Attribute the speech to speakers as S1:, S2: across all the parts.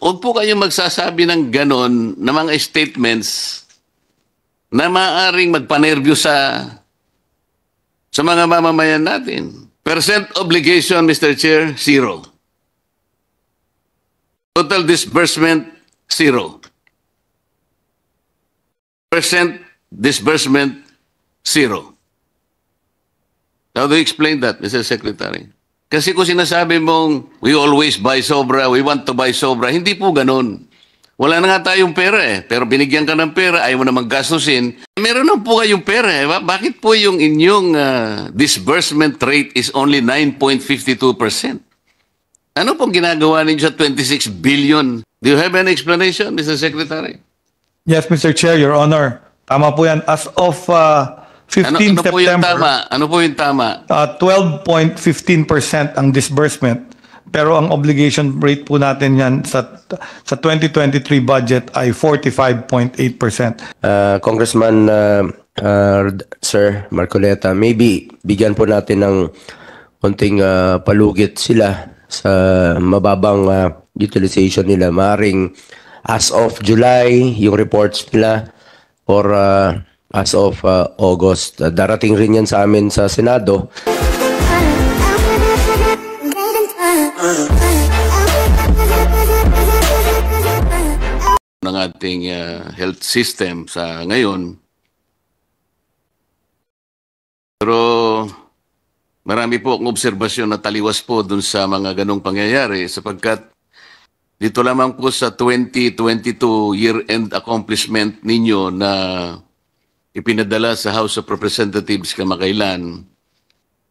S1: Huwag po kayong magsasabi ng ganon na mga statements na maaaring magpanerbyo sa sa mga mamamayan natin. Percent obligation, Mr. Chair, zero. Total disbursement, zero. Percent disbursement, zero. How do you explain that, Mr. Secretary? Kasi kung sinasabi mong, we always buy sobra, we want to buy sobra, hindi po ganun. Wala na nga tayong pera eh. Pero binigyan ka ng pera, ayaw mo namang gastusin. Meron na po kayong pera eh. Bakit po yung inyong uh, disbursement rate is only 9.52%? Ano pong ginagawa ninyo sa 26 billion? Do you have any explanation, Mr. Secretary?
S2: Yes, Mr. Chair, Your Honor. Tama po yan. As of uh, 15 ano, ano September. Po yung tama?
S1: Ano po yung tama?
S2: Uh, 12.15% ang disbursement. Pero ang obligation rate po natin yan sa
S3: sa 2023 budget ay 45.8%. Uh, Congressman uh, uh, Sir Marcoleta, maybe bigyan po natin ng konting uh, palugit sila sa mababang uh, utilization nila. Maring as of July, yung reports nila or uh, as of uh, August. Uh, darating rin yan sa amin sa Senado.
S1: ng ating uh, health system sa ngayon. Pero marami po akong obserbasyon na taliwas po dun sa mga ganong pangyayari sapagkat dito lamang po sa 2022 year-end accomplishment ninyo na ipinadala sa House of Representatives kamakailan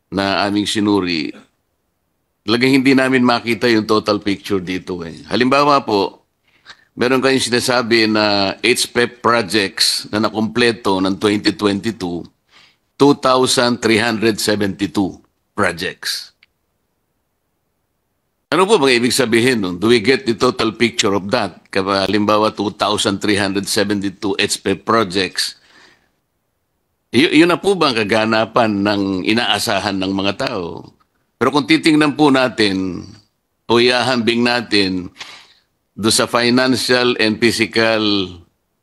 S1: na aming sinuri, talagang hindi namin makita yung total picture dito. Eh. Halimbawa po, meron kayong sinasabi na HPEP e projects na nakumpleto ng 2022, 2,372 projects. Ano po mga ibig sabihin nun? Do we get the total picture of that? Kaya halimbawa 2,372 HPEP e projects, Y- yun na po ba ang kaganapan ng inaasahan ng mga tao? Pero kung titingnan po natin o iahambing natin do sa financial and physical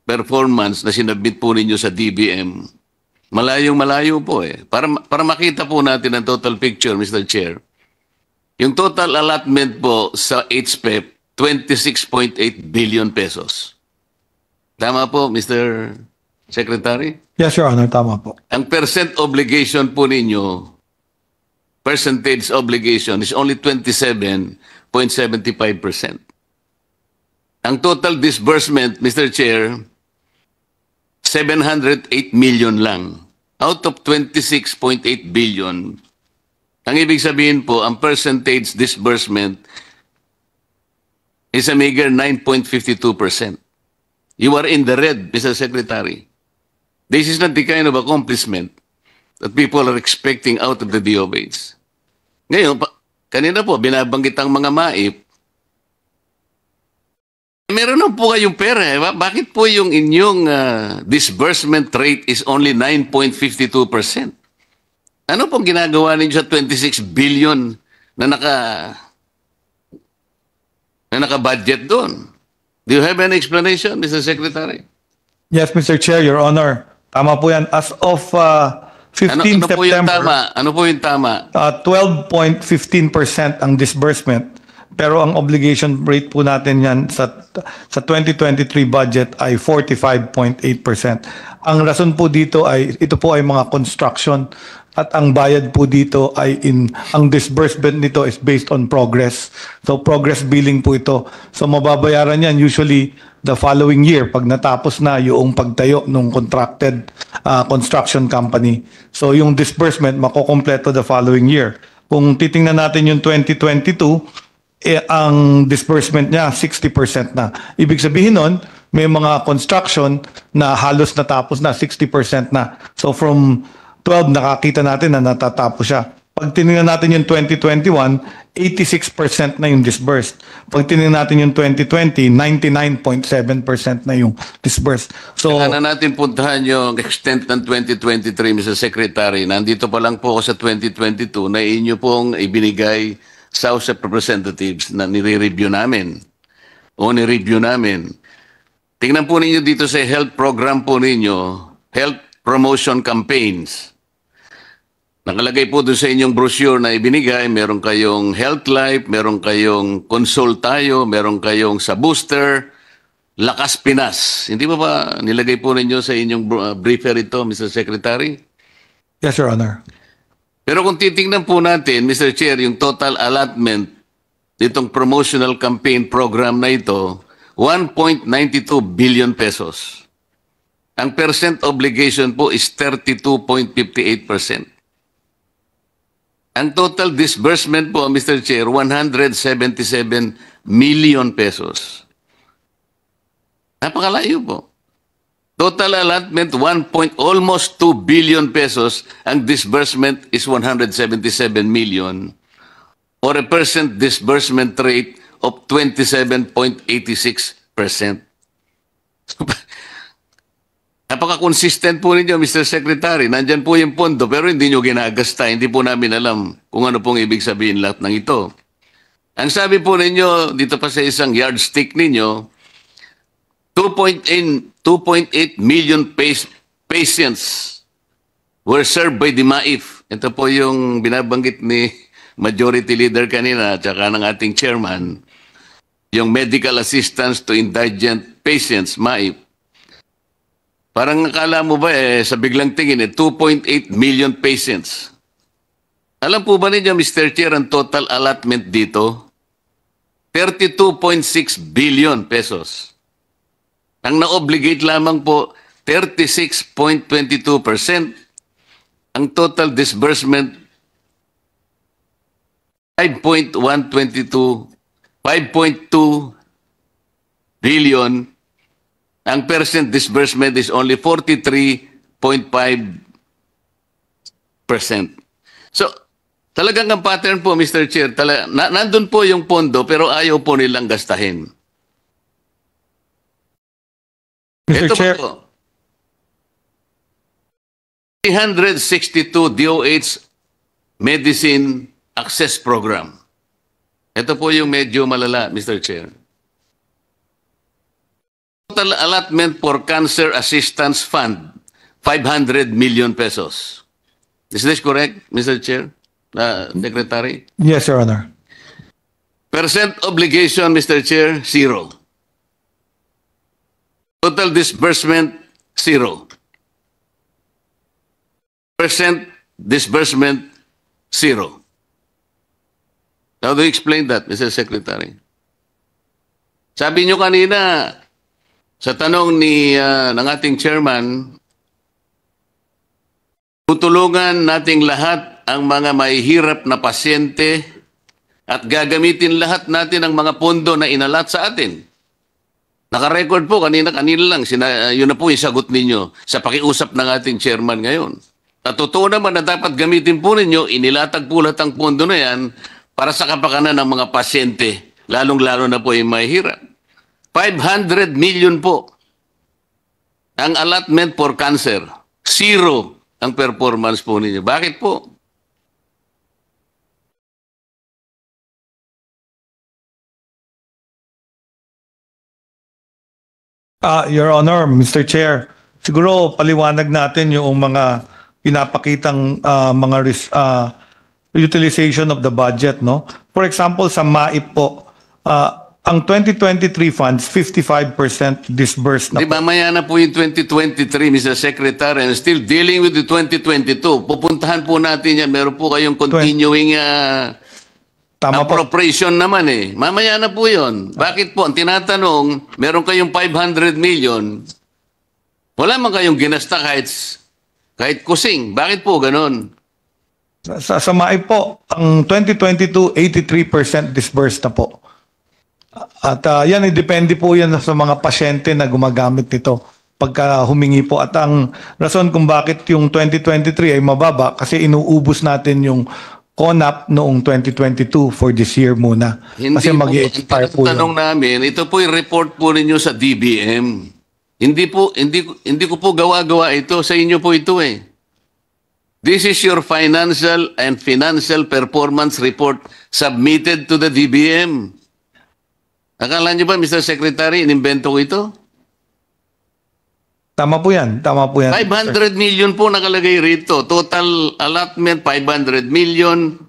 S1: performance na sinabit po ninyo sa DBM, malayong malayo po eh. Para, para makita po natin ang total picture, Mr. Chair. Yung total allotment po sa HPEP, 26.8 e billion pesos. Tama po, Mr. Secretary?
S2: Yes, Your Honor. Tama po.
S1: Ang percent obligation po ninyo, percentage obligation is only 27.75%. Ang total disbursement, Mr. Chair, 708 million lang out of 26.8 billion. Ang ibig sabihin po, ang percentage disbursement is a meager 9.52%. You are in the red, Mr. Secretary. This is not the kind of accomplishment that people are expecting out of the DOH. Ngayon, kanina po, binabanggit ang mga maip. Meron lang po kayong pera. Eh. Bakit po yung inyong uh, disbursement rate is only 9.52%? Ano pong ginagawa ninyo sa 26 billion na naka na naka-budget doon? Do you have any explanation, Mr. Secretary?
S2: Yes, Mr. Chair, Your Honor. Tama po yan. As of uh, 15 ano, ano September, po tama?
S1: ano po yung tama?
S2: Uh, 12.15% ang disbursement. Pero ang obligation rate po natin yan sa, sa 2023 budget ay 45.8%. Ang rason po dito ay, ito po ay mga construction at ang bayad po dito ay in ang disbursement nito is based on progress. So progress billing po ito. So mababayaran yan usually the following year pag natapos na yung pagtayo ng contracted uh, construction company. So yung disbursement makokompleto the following year. Kung titingnan natin yung 2022, eh, ang disbursement niya 60% na. Ibig sabihin nun, may mga construction na halos natapos na, 60% na. So from 12, nakakita natin na natatapos siya. Pag tinignan natin yung 2021, 86% na yung disbursed. Pag tinignan natin yung 2020, 99.7% na yung disbursed.
S1: So, na natin puntahan yung extent ng 2023, Mr. Secretary. Nandito pa lang po ako sa 2022 na inyo pong ibinigay sa House of Representatives na nire-review namin. O nire-review namin. Tingnan po ninyo dito sa health program po ninyo, health promotion campaigns. Nakalagay po doon sa inyong brochure na ibinigay, meron kayong health life, meron kayong consult tayo, meron kayong sa booster, lakas Pinas. Hindi ba ba nilagay po ninyo sa inyong ah, briefer ito, Mr. Secretary?
S2: Yes, Your Honor.
S1: Pero kung titingnan po natin, Mr. Chair, yung total allotment nitong promotional campaign program na ito, 1.92 billion pesos. Ang percent obligation po is 32.58%. Ang total disbursement po, Mr. Chair, 177 million pesos. Napakalayo po. Total allotment, 1. almost 2 billion pesos. Ang disbursement is 177 million or a percent disbursement rate of 27.86%. Napaka-consistent po ninyo, Mr. Secretary. Nandyan po yung pondo, pero hindi nyo ginagasta. Hindi po namin alam kung ano pong ibig sabihin lahat ng ito. Ang sabi po ninyo, dito pa sa isang yardstick ninyo, 2.8 million patients were served by the MAIF. Ito po yung binabanggit ni Majority Leader kanina at saka ng ating chairman, yung medical assistance to indigent patients, MAIF. Parang nakala mo ba eh, sa biglang tingin eh, 2.8 million patients. Alam po ba ninyo, Mr. Chair, ang total allotment dito? 32.6 billion pesos. Ang na-obligate lamang po, 36.22%. Ang total disbursement, 5.122, 5.2 billion ang percent disbursement is only 43.5%. So, talagang ang pattern po, Mr. Chair, tala, nandun po yung pondo pero ayaw po nilang gastahin. Mr. Ito Chair. Po, 362 DOH Medicine Access Program. Ito po yung medyo malala, Mr. Chair total allotment for Cancer Assistance Fund, 500 million pesos. Is this correct, Mr. Chair? Uh, Secretary?
S2: Yes, Your Honor.
S1: Percent obligation, Mr. Chair, zero. Total disbursement, zero. Percent disbursement, zero. How do you explain that, Mr. Secretary? Sabi nyo kanina, sa tanong ni uh, ng ating chairman, tutulungan nating lahat ang mga mahihirap na pasyente at gagamitin lahat natin ang mga pondo na inalat sa atin. Naka-record po kanina kanina lang sina, uh, yun na po yung sagot ninyo sa pakiusap ng ating chairman ngayon. At totoo naman na dapat gamitin po ninyo, inilatag po lahat ang pondo na yan para sa kapakanan ng mga pasyente, lalong-lalo na po yung mahihirap. 500 million po ang allotment for cancer.
S2: Zero ang performance po ninyo. Bakit po? Uh, Your Honor, Mr. Chair, siguro paliwanag natin yung mga pinapakitang uh, mga uh, utilization of the budget. no? For example, sa MAIP po, uh, ang 2023 funds, 55% disbursed na Di
S1: ba, maya na po yung 2023, Mr. Secretary, and still dealing with the 2022. Pupuntahan po natin yan. Meron po kayong continuing uh, Tama po. appropriation naman eh. Mamaya na po yun. Bakit po? Ang tinatanong, meron kayong 500 million, wala man kayong ginasta kahit, kahit kusing. Bakit po ganun?
S2: Sa, sa, sa po, ang 2022, 83% disbursed na po. At uh, yan, eh, depende po yan sa mga pasyente na gumagamit nito pagka humingi po. At ang rason kung bakit yung 2023 ay mababa, kasi inuubos natin yung CONAP noong 2022 for this year muna. Hindi kasi mag expire po yun. Tanong
S1: namin, ito po yung report po ninyo sa DBM. Hindi po hindi hindi ko po gawa-gawa ito sa inyo po ito eh. This is your financial and financial performance report submitted to the DBM. Akala niyo ba, Mr. Secretary, inimbento ko ito?
S2: Tama po yan. Tama po yan. 500 sir.
S1: million po nakalagay rito. Total allotment, 500 million.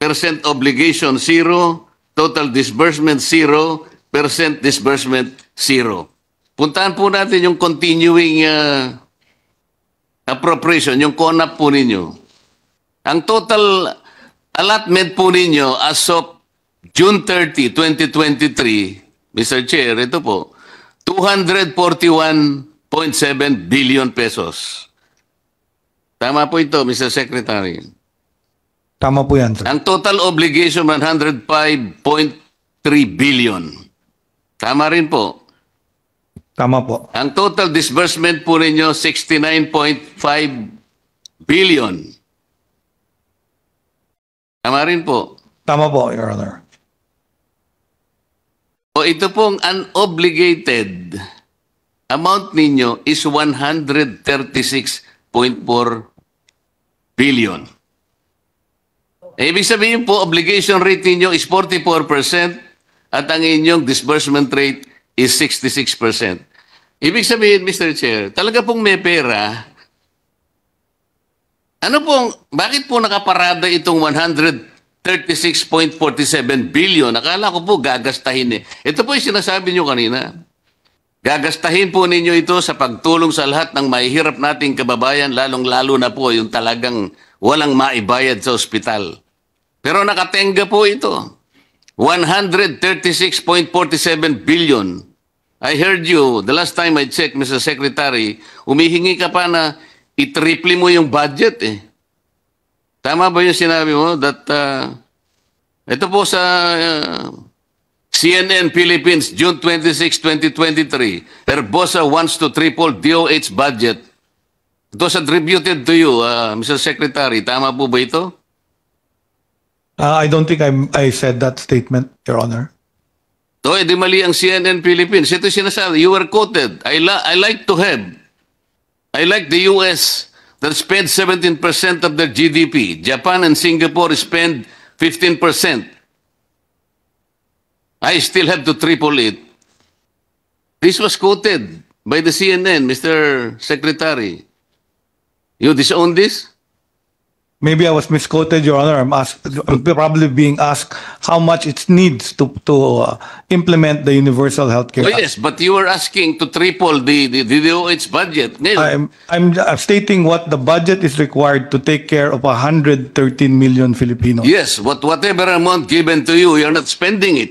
S1: Percent obligation, zero. Total disbursement, zero. Percent disbursement, zero. Puntahan po natin yung continuing uh, appropriation, yung CONAP po ninyo. Ang total allotment po ninyo as of June 30, 2023, Mr. Chair, ito po, 241.7 billion pesos. Tama po ito, Mr. Secretary.
S2: Tama po yan, sir.
S1: Ang total obligation, 105.3 billion. Tama rin po. Tama po. Ang total disbursement po ninyo, 69.5 billion. Tama rin po.
S2: Tama po, Your
S1: Honor. O ito pong unobligated amount ninyo is 136.4 billion. Eh, ibig sabihin po, obligation rate ninyo is 44% at ang inyong disbursement rate is 66%. Ibig sabihin, Mr. Chair, talaga pong may pera. Ano pong, bakit po nakaparada itong 100 36.47 billion. Akala ko po gagastahin eh. Ito po yung sinasabi nyo kanina. Gagastahin po ninyo ito sa pagtulong sa lahat ng mahihirap nating kababayan, lalong-lalo na po yung talagang walang maibayad sa ospital. Pero nakatenga po ito. 136.47 billion. I heard you, the last time I checked, Mr. Secretary, umihingi ka pa na itriple mo yung budget eh. Tama ba yung sinabi mo that uh, ito po sa uh, CNN Philippines, June 26, 2023, Herbosa wants to triple DOH budget. It was attributed to you, uh, Mr. Secretary. Tama po ba ito?
S2: Uh, I don't think I, I said that statement, Your Honor.
S1: No, edi eh, mali ang CNN Philippines. Ito sinasabi, you were quoted. I, li I like to have. I like the U.S that spend 17% of their GDP. Japan and Singapore spend 15%. I still have to triple it. This was quoted by the CNN, Mr. Secretary. You disown this?
S2: maybe I was misquoted, Your Honor. I'm, asked, I'm probably being asked how much it needs to to uh, implement the Universal Healthcare. Oh, yes,
S1: but you were asking to triple the the, the DOH budget. I'm,
S2: I'm I'm stating what the budget is required to take care of 113 million Filipinos. Yes,
S1: but whatever amount given to you, you're not spending it.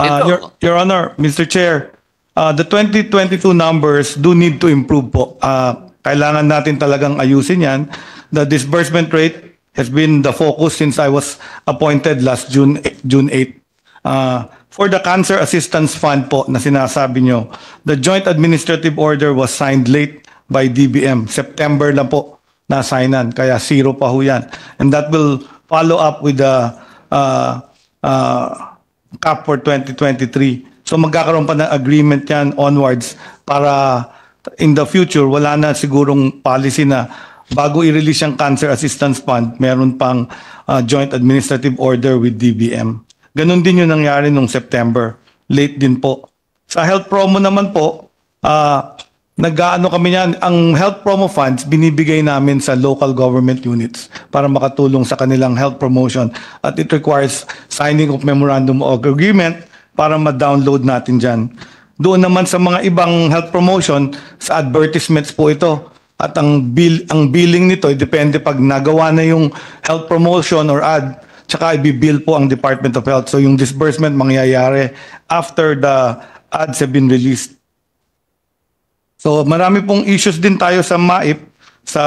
S2: Uh, your, Your Honor, Mr. Chair, uh, the 2022 numbers do need to improve po. Uh, kailangan natin talagang ayusin yan. The disbursement rate has been the focus since I was appointed last June June 8. Uh, for the Cancer Assistance Fund po na sinasabi nyo, the Joint Administrative Order was signed late by DBM. September lang po na-signan, kaya zero pa ho yan. And that will follow up with the uh, uh, CAP for 2023. So magkakaroon pa ng agreement yan onwards para in the future, wala na sigurong policy na bago i-release yung Cancer Assistance Fund, meron pang uh, joint administrative order with DBM. Ganon din yung nangyari nung September. Late din po. Sa health promo naman po, uh, ah, nag-ano kami niyan, ang health promo funds binibigay namin sa local government units para makatulong sa kanilang health promotion at it requires signing of memorandum of agreement para ma-download natin dyan. Doon naman sa mga ibang health promotion, sa advertisements po ito. At ang, bill, ang billing nito, eh, depende pag nagawa na yung health promotion or ad, tsaka ibibill po ang Department of Health. So yung disbursement mangyayari after the ads have been released. So marami pong issues din tayo sa MAIP sa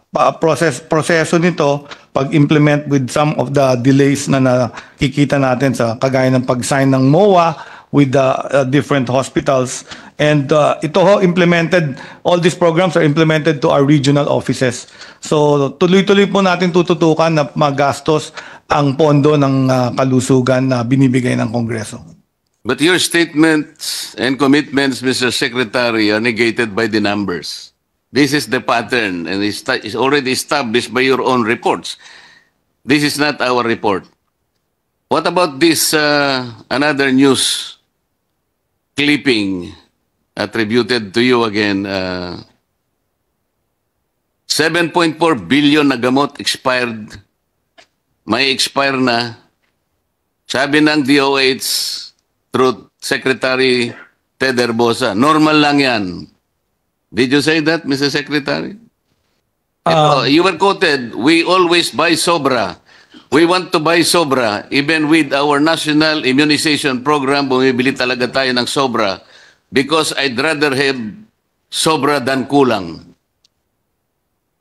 S2: uh, process proseso nito pag-implement with some of the delays na nakikita natin sa kagaya ng pag-sign ng MOA with the uh, uh, different hospitals. And uh, ito ho, implemented, all these programs are implemented to our regional offices. So tuloy-tuloy po natin tututukan na magastos ang pondo ng uh, kalusugan na binibigay ng Kongreso.
S1: But your statements and commitments, Mr. Secretary, are negated by the numbers. This is the pattern and is already established by your own reports. This is not our report. What about this uh, another news clipping attributed to you again. Uh, 7.4 billion na gamot expired. May expire na. Sabi ng DOH through Secretary Ted Herbosa, normal lang yan. Did you say that, Mr. Secretary? Um, Ito, uh, you were quoted, we always buy sobra. We want to buy sobra. Even with our national immunization program, bumibili talaga tayo ng sobra because I'd rather have sobra than kulang.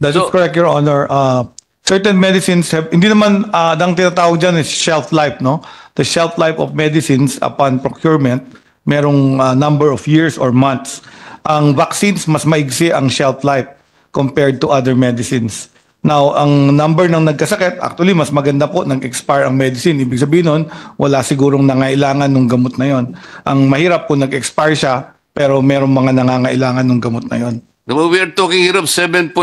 S2: That so, is correct, Your Honor. Uh, certain medicines have, hindi naman, uh, ang tinatawag dyan is shelf life, no? The shelf life of medicines upon procurement, merong uh, number of years or months. Ang vaccines, mas maigsi ang shelf life compared to other medicines. Now, ang number ng nagkasakit, actually mas maganda po nang expire ang medicine. Ibig sabihin nun, wala sigurong nangailangan ng gamot na yon. Ang mahirap po nag-expire siya, pero merong mga nangangailangan ng gamot na yon.
S1: We are talking here of 7.4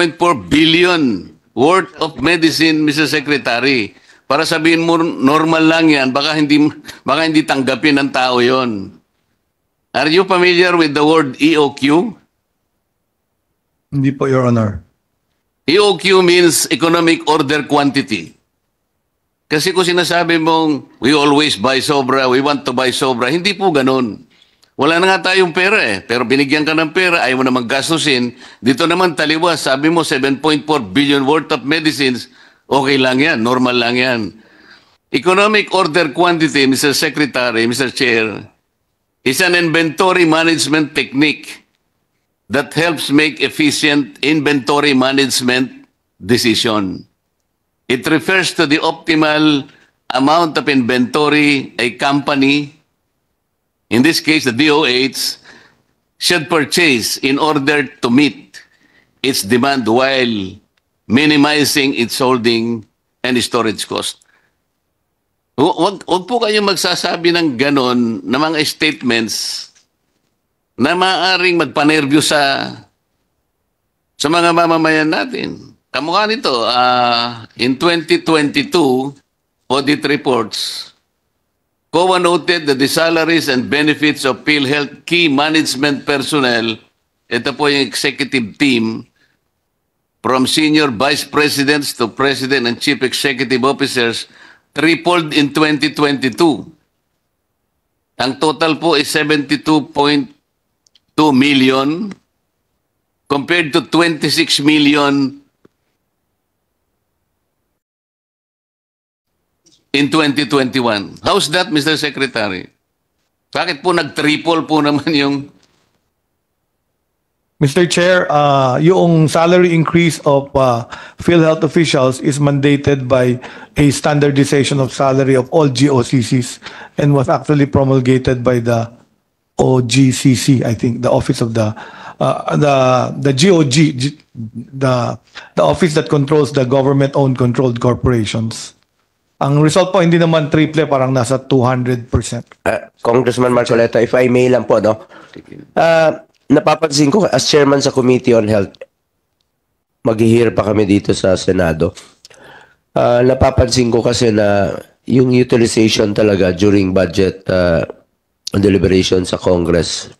S1: billion worth of medicine, Mr. Secretary. Para sabihin mo, normal lang yan. Baka hindi, baka hindi tanggapin ng tao yon. Are you familiar with the word EOQ?
S2: Hindi po, Your Honor.
S1: EOQ means Economic Order Quantity. Kasi kung sinasabi mong, we always buy sobra, we want to buy sobra, hindi po ganun. Wala na nga tayong pera eh. Pero binigyan ka ng pera, ayaw mo namang gastusin. Dito naman taliwas, sabi mo 7.4 billion worth of medicines, okay lang yan, normal lang yan. Economic Order Quantity, Mr. Secretary, Mr. Chair, is an inventory management technique that helps make efficient inventory management decision. It refers to the optimal amount of inventory a company, in this case the DOH, should purchase in order to meet its demand while minimizing its holding and storage cost. Huwag, huwag po kayong magsasabi ng ganon na mga statements na maaaring magpanerbyo sa sa mga mamamayan natin. Kamukha nito, uh, in 2022 audit reports, COA noted that the salaries and benefits of PhilHealth key management personnel, ito po yung executive team, from senior vice presidents to president and chief executive officers, tripled in 2022. Ang total po is 72.5 2 million compared to 26 million in 2021. How's that, Mr. Secretary? Bakit po nag-triple po naman yung...
S2: Mr. Chair, uh, yung salary increase of uh, field health officials is mandated by a standardization of salary of all GOCCs and was actually promulgated by the OGCC, I think, the office of the uh, the the GOG, G, the the office that controls the government-owned controlled corporations. Ang result po hindi naman triple, parang nasa 200%.
S3: Uh, Congressman Marcoleta, if I may lang po, no? Uh, napapansin ko as chairman sa Committee on Health, maghihir pa kami dito sa Senado. Uh, napapansin ko kasi na yung utilization talaga during budget uh, on deliberation sa Congress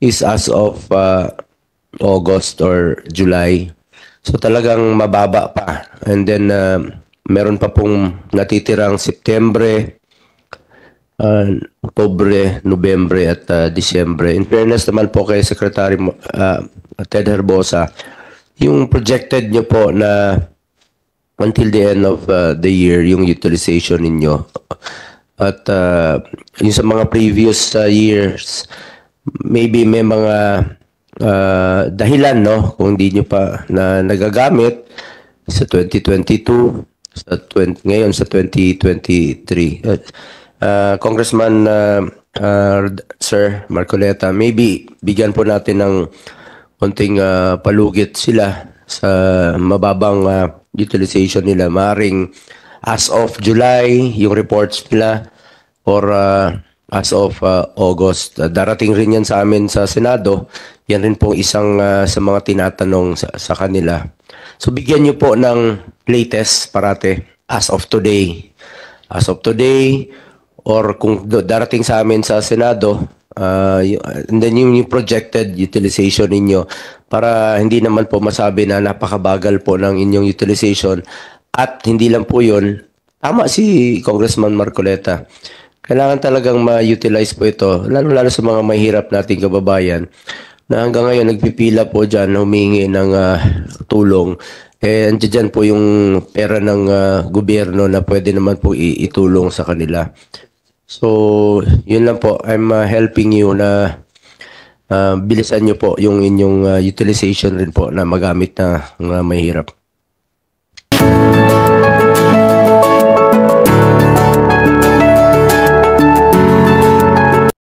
S3: is as of uh, August or July. So talagang mababa pa. And then uh, meron pa pong natitirang September, uh, Oktobre, November at uh, Disyembre. In fairness naman po kay Secretary uh, Ted Herbosa, yung projected niyo po na until the end of uh, the year, yung utilization ninyo, at uh, yung sa mga previous uh, years, maybe may mga uh, dahilan no kung hindi nyo pa na nagagamit sa 2022 sa 20, ngayon sa 2023 uh, Congressman uh, uh, Sir Marcoleta maybe bigyan po natin ng konting uh, palugit sila sa mababang uh, utilization nila maring as of July, yung reports nila or uh, as of uh, August. Uh, darating rin yan sa amin sa Senado. Yan rin pong isang uh, sa mga tinatanong sa, sa kanila. So bigyan nyo po ng latest parate as of today. As of today or kung darating sa amin sa Senado, uh, and then yung, yung projected utilization ninyo para hindi naman po masabi na napakabagal po ng inyong utilization at hindi lang po yun, tama si Congressman Marcoleta. Kailangan talagang ma-utilize po ito, lalo-lalo sa mga mahirap nating kababayan na hanggang ngayon nagpipila po dyan, humingi ng uh, tulong. Eh, andyan po yung pera ng uh, gobyerno na pwede naman po itulong sa kanila. So, yun lang po. I'm uh, helping you na uh, bilisan nyo po yung inyong uh, utilization rin po na magamit na mga mahirap.